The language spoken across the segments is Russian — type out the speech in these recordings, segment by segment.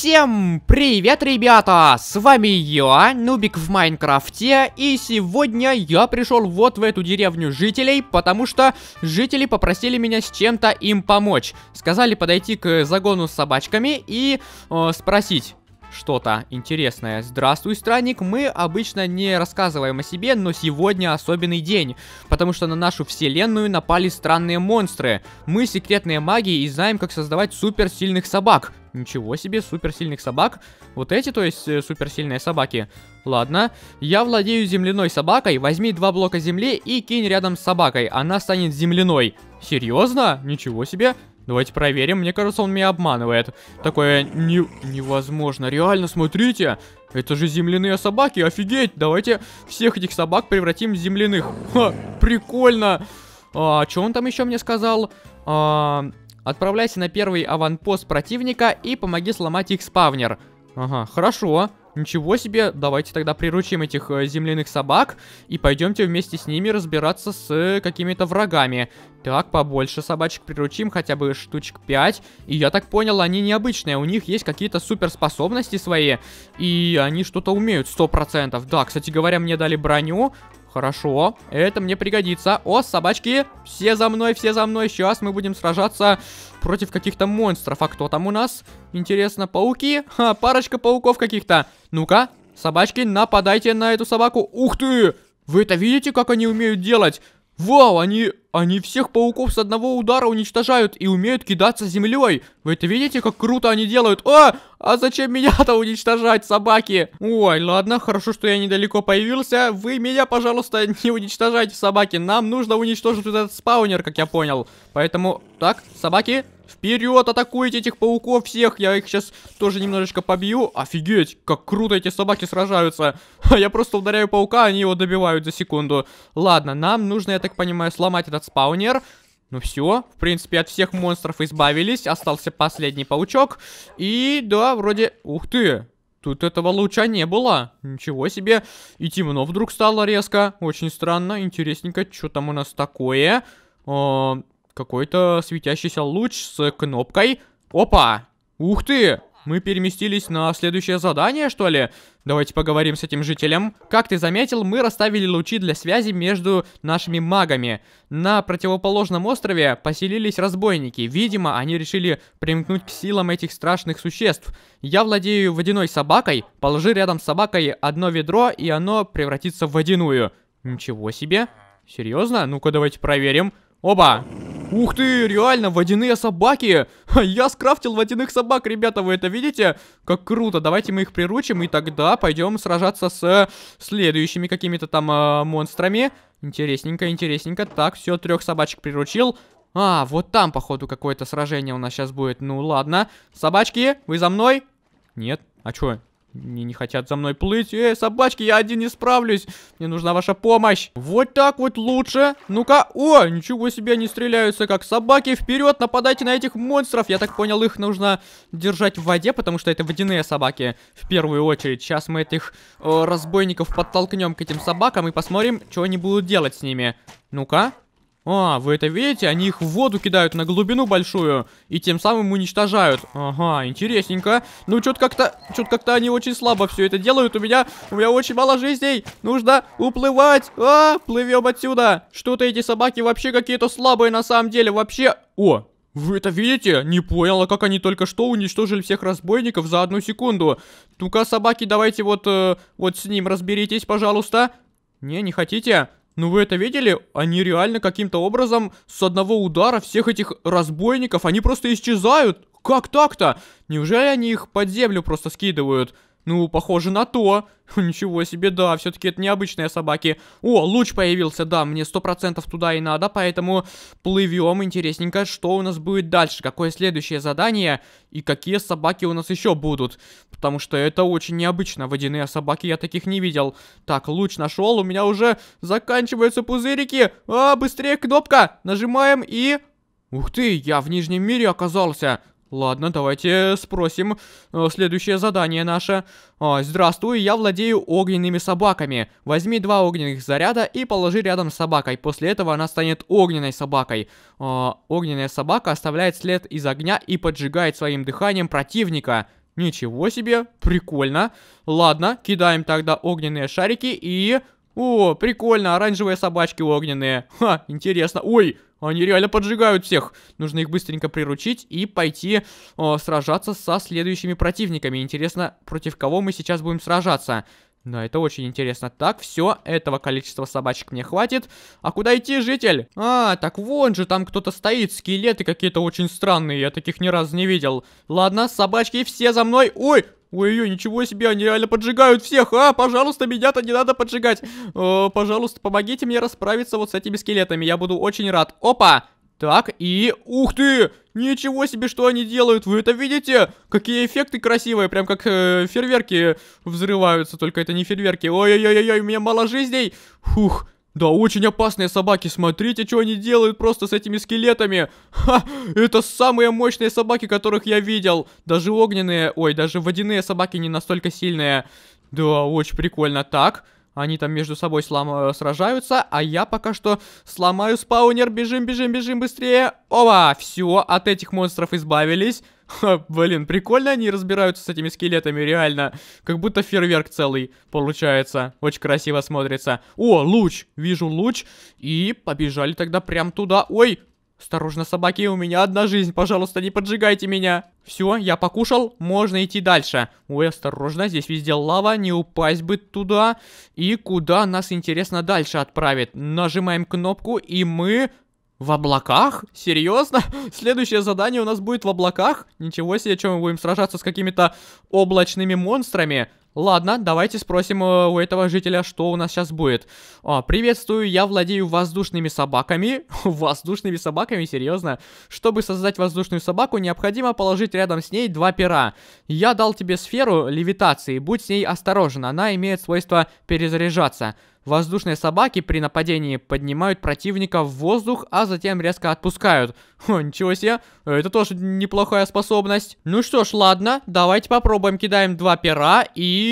Всем привет, ребята! С вами я, Нубик в Майнкрафте, и сегодня я пришел вот в эту деревню жителей, потому что жители попросили меня с чем-то им помочь. Сказали подойти к загону с собачками и э, спросить, что-то интересное. Здравствуй, странник. Мы обычно не рассказываем о себе, но сегодня особенный день, потому что на нашу вселенную напали странные монстры. Мы секретные маги и знаем, как создавать суперсильных собак. Ничего себе, суперсильных собак. Вот эти, то есть, э, суперсильные собаки. Ладно. Я владею земляной собакой. Возьми два блока земли и кинь рядом с собакой. Она станет земляной. Серьезно? Ничего себе. Давайте проверим. Мне кажется, он меня обманывает. Такое не... невозможно. Реально, смотрите. Это же земляные собаки, офигеть. Давайте всех этих собак превратим в земляных. Ха, прикольно. А, что он там еще мне сказал? А, отправляйся на первый аванпост противника и помоги сломать их спавнер. Ага, хорошо. Ничего себе, давайте тогда приручим этих э, земляных собак и пойдемте вместе с ними разбираться с э, какими-то врагами. Так, побольше собачек приручим, хотя бы штучек 5. И я так понял, они необычные, у них есть какие-то суперспособности свои, и они что-то умеют, 100%. Да, кстати говоря, мне дали броню, Хорошо, это мне пригодится. О, собачки, все за мной, все за мной. Сейчас мы будем сражаться против каких-то монстров. А кто там у нас? Интересно, пауки? Ха, парочка пауков каких-то. Ну-ка, собачки, нападайте на эту собаку. Ух ты! Вы это видите, как они умеют делать? Вау, они, они всех пауков с одного удара уничтожают и умеют кидаться землей. Вы это видите, как круто они делают? О, а, а зачем меня-то уничтожать, собаки? Ой, ладно, хорошо, что я недалеко появился. Вы меня, пожалуйста, не уничтожайте, собаки. Нам нужно уничтожить вот этот спаунер, как я понял. Поэтому, так, собаки, Вперед, атакуйте этих пауков всех. Я их сейчас тоже немножечко побью. Офигеть, как круто эти собаки сражаются. Я просто ударяю паука, они его добивают за секунду. Ладно, нам нужно, я так понимаю, сломать этот спаунер. Ну все, в принципе, от всех монстров избавились. Остался последний паучок. И да, вроде... Ух ты! Тут этого луча не было. Ничего себе. И темно вдруг стало резко. Очень странно, интересненько. Что там у нас такое? А, какой-то светящийся луч с кнопкой. Опа! Ух ты! Мы переместились на следующее задание, что ли? Давайте поговорим с этим жителем. Как ты заметил, мы расставили лучи для связи между нашими магами. На противоположном острове поселились разбойники. Видимо, они решили примкнуть к силам этих страшных существ. Я владею водяной собакой. Положи рядом с собакой одно ведро, и оно превратится в водяную. Ничего себе. Серьезно? Ну-ка, давайте проверим. Оба! Ух ты, реально, водяные собаки! Я скрафтил водяных собак, ребята, вы это видите? Как круто, давайте мы их приручим, и тогда пойдем сражаться с следующими какими-то там э, монстрами. Интересненько, интересненько. Так, все, трех собачек приручил. А, вот там, походу, какое-то сражение у нас сейчас будет. Ну, ладно. Собачки, вы за мной? Нет. А чё? Не, не хотят за мной плыть. Эй, собачки, я один не справлюсь. Мне нужна ваша помощь. Вот так вот лучше. Ну-ка. О, ничего себе, не стреляются, как собаки. Вперед, нападайте на этих монстров. Я так понял, их нужно держать в воде, потому что это водяные собаки в первую очередь. Сейчас мы этих э, разбойников подтолкнем к этим собакам и посмотрим, что они будут делать с ними. Ну-ка. А, вы это видите? Они их в воду кидают на глубину большую и тем самым уничтожают. Ага, интересненько. Ну, что-то как-то, что-то как-то они очень слабо все это делают. У меня, у меня очень мало жизней. Нужно уплывать. А, плывем отсюда. Что-то эти собаки вообще какие-то слабые на самом деле. Вообще... О, вы это видите? Не поняла, как они только что уничтожили всех разбойников за одну секунду. Тука, собаки, давайте вот, э, вот с ним разберитесь, пожалуйста. Не, не хотите? Ну вы это видели? Они реально каким-то образом с одного удара всех этих разбойников, они просто исчезают. Как так-то? Неужели они их под землю просто скидывают? Ну, похоже на то. Ничего себе, да, все-таки это необычные собаки. О, луч появился, да, мне сто процентов туда и надо, поэтому плывем, интересненько, что у нас будет дальше, какое следующее задание и какие собаки у нас еще будут. Потому что это очень необычно, водяные собаки, я таких не видел. Так, луч нашел, у меня уже заканчиваются пузырики. А, быстрее кнопка, нажимаем и... Ух ты, я в нижнем мире оказался. Ладно, давайте спросим э, следующее задание наше. А, здравствуй, я владею огненными собаками. Возьми два огненных заряда и положи рядом с собакой. После этого она станет огненной собакой. А, огненная собака оставляет след из огня и поджигает своим дыханием противника. Ничего себе, прикольно. Ладно, кидаем тогда огненные шарики и... О, прикольно, оранжевые собачки огненные. Ха, интересно. Ой, они реально поджигают всех. Нужно их быстренько приручить и пойти о, сражаться со следующими противниками. Интересно, против кого мы сейчас будем сражаться. Да, это очень интересно. Так, все, этого количества собачек мне хватит. А куда идти, житель? А, так вон же, там кто-то стоит, скелеты какие-то очень странные, я таких ни разу не видел. Ладно, собачки, все за мной. Ой, Ой-ой, ничего себе, они реально поджигают всех, а, пожалуйста, меня-то не надо поджигать. Э, пожалуйста, помогите мне расправиться вот с этими скелетами, я буду очень рад. Опа, так, и... Ух ты! Ничего себе, что они делают! Вы это видите? Какие эффекты красивые! Прям как э, фейерверки взрываются, только это не фейерверки. Ой-ой-ой-ой, у меня мало жизней! Фух, да, очень опасные собаки, смотрите, что они делают просто с этими скелетами. Ха, это самые мощные собаки, которых я видел. Даже огненные, ой, даже водяные собаки не настолько сильные. Да, очень прикольно. Так, они там между собой слом... Э, сражаются, а я пока что сломаю спаунер. Бежим, бежим, бежим быстрее. Опа, все, от этих монстров избавились. Ха, блин, прикольно они разбираются с этими скелетами, реально. Как будто фейерверк целый получается. Очень красиво смотрится. О, луч! Вижу луч. И побежали тогда прям туда. Ой, Осторожно, собаки, у меня одна жизнь, пожалуйста, не поджигайте меня. Все, я покушал, можно идти дальше. Ой, осторожно, здесь везде лава, не упасть бы туда. И куда нас, интересно, дальше отправит? Нажимаем кнопку, и мы... В облаках? Серьезно? Следующее задание у нас будет в облаках? Ничего себе, чем мы будем сражаться с какими-то облачными монстрами? Ладно, давайте спросим э, у этого жителя, что у нас сейчас будет. А, приветствую, я владею воздушными собаками. воздушными собаками? Серьезно? Чтобы создать воздушную собаку, необходимо положить рядом с ней два пера. Я дал тебе сферу левитации, будь с ней осторожен, она имеет свойство перезаряжаться. Воздушные собаки при нападении поднимают противника в воздух, а затем резко отпускают. Хо, ничего себе, это тоже неплохая способность. Ну что ж, ладно, давайте попробуем, кидаем два пера и...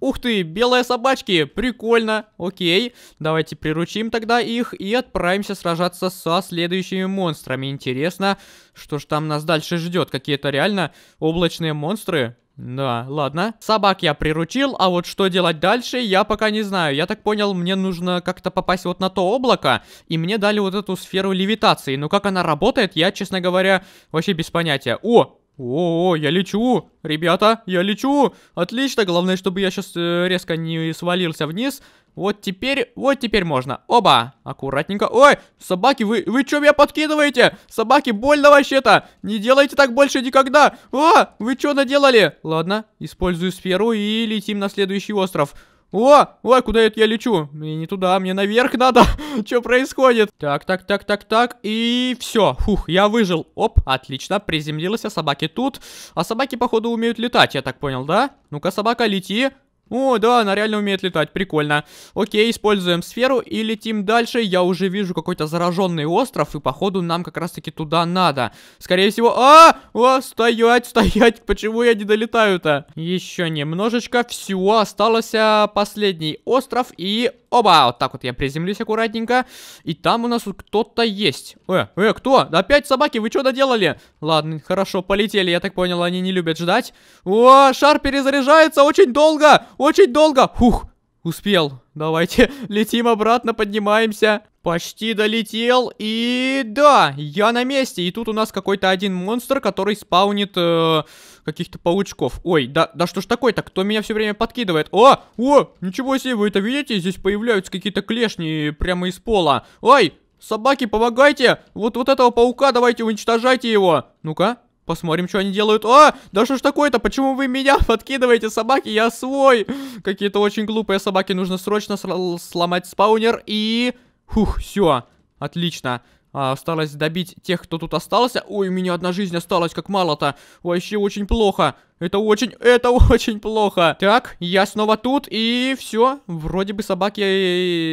Ух ты, белые собачки, прикольно, окей. Давайте приручим тогда их и отправимся сражаться со следующими монстрами. Интересно, что ж там нас дальше ждет, какие-то реально облачные монстры. Да, ладно. Собак я приручил, а вот что делать дальше, я пока не знаю. Я так понял, мне нужно как-то попасть вот на то облако, и мне дали вот эту сферу левитации. Но как она работает, я, честно говоря, вообще без понятия. О, о, -о, я лечу! Ребята, я лечу! Отлично, главное, чтобы я сейчас э, резко не свалился вниз. Вот теперь, вот теперь можно. Оба! Аккуратненько. Ой, собаки, вы, вы что меня подкидываете? Собаки, больно вообще-то! Не делайте так больше никогда! О, вы что наделали? Ладно, использую сферу и летим на следующий остров. О, ой, куда это я лечу? Мне не туда, мне наверх надо. Что происходит? Так, так, так, так, так. И все. Фух, я выжил. Оп, отлично. Приземлился. а собаки тут. А собаки, походу, умеют летать, я так понял, да? Ну-ка, собака, лети. О, да, она реально умеет летать, прикольно. Окей, используем сферу и летим дальше. Я уже вижу какой-то зараженный остров, и походу нам как раз-таки туда надо. Скорее всего... А! О, стоять, стоять! Почему я не долетаю-то? Еще немножечко. Все, остался а, последний остров, и... Оба, вот так вот я приземлюсь аккуратненько. И там у нас кто-то есть. Э, э, кто? Да Опять собаки, вы что доделали? Ладно, хорошо, полетели, я так понял, они не любят ждать. О, шар перезаряжается очень долго! Очень долго! Хух! Успел. Давайте, летим обратно, поднимаемся. Почти долетел, и да, я на месте. И тут у нас какой-то один монстр, который спаунит э, каких-то паучков. Ой, да, да что ж такое-то, кто меня все время подкидывает? О, о, ничего себе, вы это видите? Здесь появляются какие-то клешни прямо из пола. Ой, собаки, помогайте! Вот, вот этого паука давайте уничтожайте его. Ну-ка, Посмотрим, что они делают. А, да что ж такое-то? Почему вы меня подкидываете, собаки? Я свой. Какие-то очень глупые собаки. Нужно срочно сломать спаунер и... Фух, все. Отлично. А, осталось добить тех, кто тут остался. Ой, у меня одна жизнь осталась, как мало-то. Вообще очень плохо. Это очень, это очень плохо. Так, я снова тут, и все. Вроде бы собаки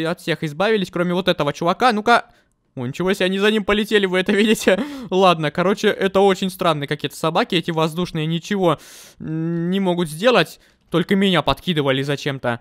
э, от всех избавились, кроме вот этого чувака. Ну-ка, о, ничего себе, они за ним полетели, вы это видите? Ладно, короче, это очень странные какие-то собаки, эти воздушные ничего не могут сделать. Только меня подкидывали зачем-то.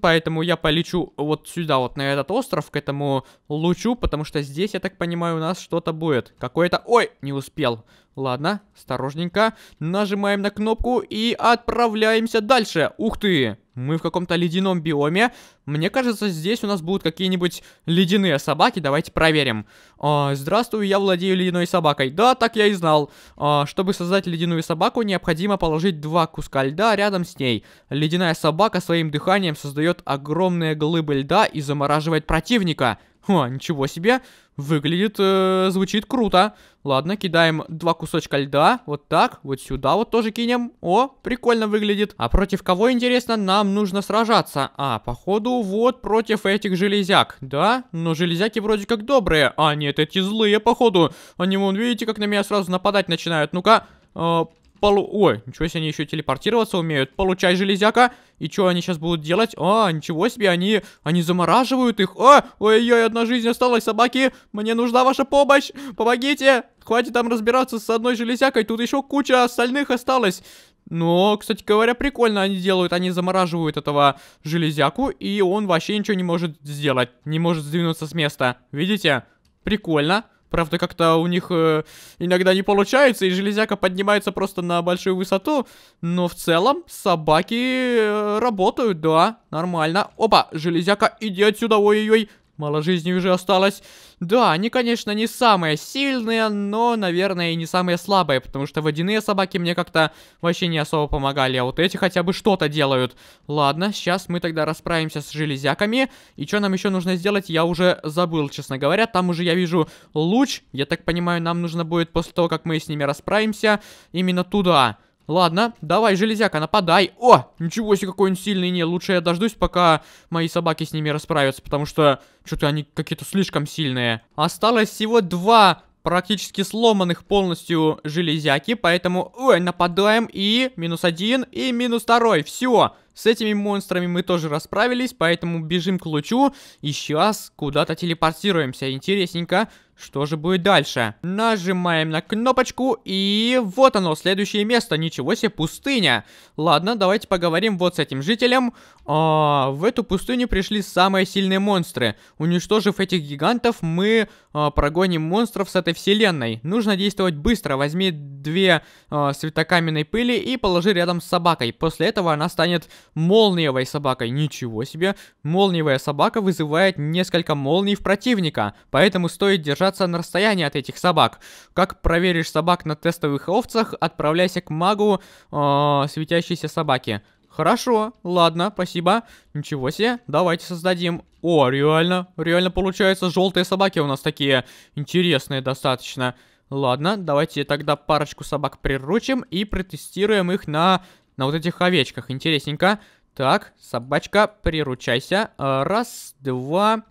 Поэтому я полечу вот сюда, вот на этот остров, к этому лучу, потому что здесь, я так понимаю, у нас что-то будет. Какое-то... Ой, не успел. Ладно, осторожненько. Нажимаем на кнопку и отправляемся дальше. Ух ты! Мы в каком-то ледяном биоме. Мне кажется, здесь у нас будут какие-нибудь ледяные собаки. Давайте проверим. А, здравствуй, я владею ледяной собакой. Да, так я и знал. А, чтобы создать ледяную собаку, необходимо положить два куска льда рядом с ней. Ледяная собака своим дыханием создает огромные глыбы льда и замораживает противника. О, ничего себе. Выглядит, э, звучит круто. Ладно, кидаем два кусочка льда. Вот так, вот сюда вот тоже кинем. О, прикольно выглядит. А против кого, интересно, нам нужно сражаться? А, походу, вот против этих железяк. Да? Но железяки вроде как добрые. А, нет, эти злые, походу. Они, вон, видите, как на меня сразу нападать начинают. Ну-ка, э, Полу... Ой, ничего себе, они еще телепортироваться умеют. Получай, железяка. И что они сейчас будут делать? А, ничего себе, они... Они замораживают их. А, ой-ой, одна жизнь осталась, собаки. Мне нужна ваша помощь. Помогите. Хватит там разбираться с одной железякой. Тут еще куча остальных осталось. Но, кстати говоря, прикольно они делают. Они замораживают этого железяку, и он вообще ничего не может сделать. Не может сдвинуться с места. Видите? Прикольно. Правда, как-то у них э, иногда не получается, и железяка поднимается просто на большую высоту. Но в целом собаки э, работают, да, нормально. Опа, железяка, иди отсюда, ой-ой-ой. Мало жизни уже осталось. Да, они, конечно, не самые сильные, но, наверное, и не самые слабые, потому что водяные собаки мне как-то вообще не особо помогали, а вот эти хотя бы что-то делают. Ладно, сейчас мы тогда расправимся с железяками, и что нам еще нужно сделать, я уже забыл, честно говоря. Там уже я вижу луч, я так понимаю, нам нужно будет после того, как мы с ними расправимся, именно туда. Ладно, давай, железяка, нападай. О, ничего себе, какой он сильный. Не, лучше я дождусь, пока мои собаки с ними расправятся, потому что что-то они какие-то слишком сильные. Осталось всего два практически сломанных полностью железяки, поэтому, ой, нападаем, и минус один, и минус второй, все. С этими монстрами мы тоже расправились, поэтому бежим к лучу, и сейчас куда-то телепортируемся, интересненько. Что же будет дальше? Нажимаем на кнопочку, и вот оно, следующее место. Ничего себе, пустыня. Ладно, давайте поговорим вот с этим жителем. А, в эту пустыню пришли самые сильные монстры. Уничтожив этих гигантов, мы а, прогоним монстров с этой вселенной. Нужно действовать быстро. Возьми две а, светокаменной пыли и положи рядом с собакой. После этого она станет молниевой собакой. Ничего себе. Молниевая собака вызывает несколько молний в противника, поэтому стоит держать держаться на расстоянии от этих собак. Как проверишь собак на тестовых овцах, отправляйся к магу э, светящейся собаки. Хорошо, ладно, спасибо. Ничего себе, давайте создадим. О, реально, реально получается, желтые собаки у нас такие интересные достаточно. Ладно, давайте тогда парочку собак приручим и протестируем их на, на вот этих овечках. Интересненько. Так, собачка, приручайся. Раз, два,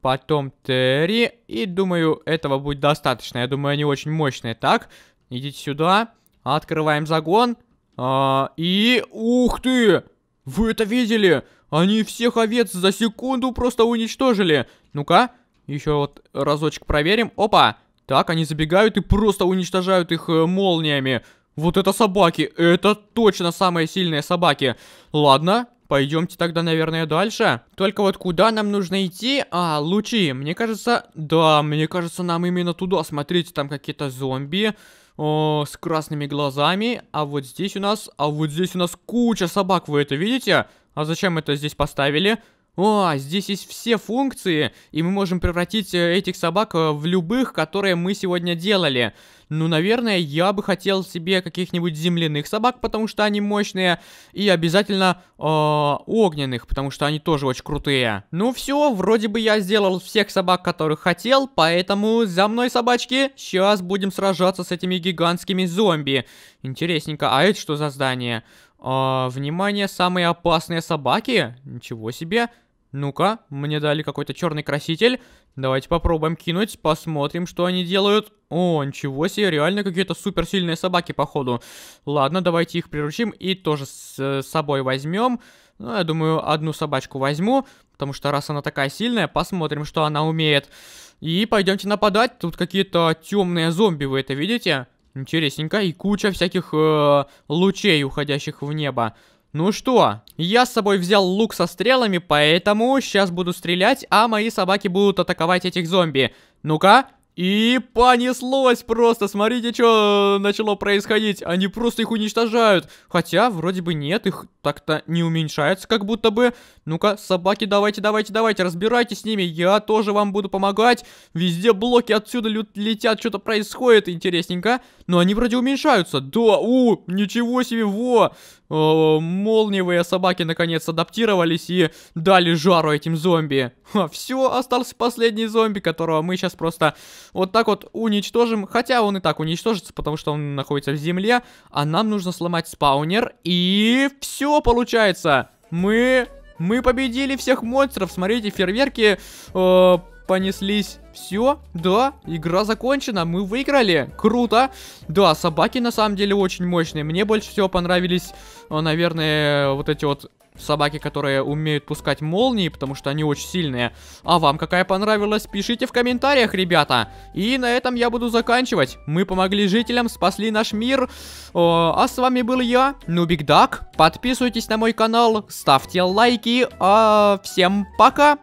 потом Терри. И думаю, этого будет достаточно. Я думаю, они очень мощные. Так, идите сюда. Открываем загон. А, и... Ух ты! Вы это видели? Они всех овец за секунду просто уничтожили. Ну-ка, еще вот разочек проверим. Опа! Так, они забегают и просто уничтожают их э, молниями. Вот это собаки. Это точно самые сильные собаки. Ладно, Пойдемте тогда, наверное, дальше. Только вот куда нам нужно идти? А, лучи. Мне кажется... Да, мне кажется, нам именно туда. Смотрите, там какие-то зомби о, с красными глазами. А вот здесь у нас... А вот здесь у нас куча собак, вы это видите? А зачем это здесь поставили? О, «А, здесь есть все функции, и мы можем превратить э, этих собак э, в любых, которые мы сегодня делали. Ну, наверное, я бы хотел себе каких-нибудь земляных собак, потому что они мощные, и обязательно э, огненных, потому что они тоже очень крутые. Ну все, вроде бы я сделал всех собак, которых хотел, поэтому за мной, собачки, сейчас будем сражаться с этими гигантскими зомби. Интересненько, а это что за здание? А, внимание, самые опасные собаки? Ничего себе. Ну-ка, мне дали какой-то черный краситель. Давайте попробуем кинуть, посмотрим, что они делают. О, ничего себе, реально какие-то суперсильные собаки, походу. Ладно, давайте их приручим и тоже с э, собой возьмем. Ну, я думаю, одну собачку возьму, потому что раз она такая сильная, посмотрим, что она умеет. И пойдемте нападать. Тут какие-то темные зомби, вы это видите? Интересненько. И куча всяких э, лучей, уходящих в небо. Ну что, я с собой взял лук со стрелами, поэтому сейчас буду стрелять, а мои собаки будут атаковать этих зомби. Ну-ка, и понеслось просто, смотрите, что э, начало происходить. Они просто их уничтожают. Хотя, вроде бы нет, их так-то не уменьшается, как будто бы. Ну-ка, собаки, давайте, давайте, давайте, разбирайтесь с ними. Я тоже вам буду помогать. Везде блоки отсюда летят, что-то происходит интересненько. Но они вроде уменьшаются. Да, у, ничего себе, во. О, э, молниевые собаки наконец адаптировались и дали жару этим зомби. Все, остался последний зомби, которого мы сейчас просто вот так вот уничтожим. Хотя он и так уничтожится, потому что он находится в земле. А нам нужно сломать спаунер. И все получается. Мы... Мы победили всех монстров. Смотрите, фейерверки... Э понеслись. Все, да, игра закончена, мы выиграли. Круто. Да, собаки на самом деле очень мощные. Мне больше всего понравились, э, наверное, вот эти вот собаки, которые умеют пускать молнии, потому что они очень сильные. А вам какая понравилась, пишите в комментариях, ребята. И на этом я буду заканчивать. Мы помогли жителям, спасли наш мир. О, а с вами был я, Нубик Дак. Подписывайтесь на мой канал, ставьте лайки. А всем пока!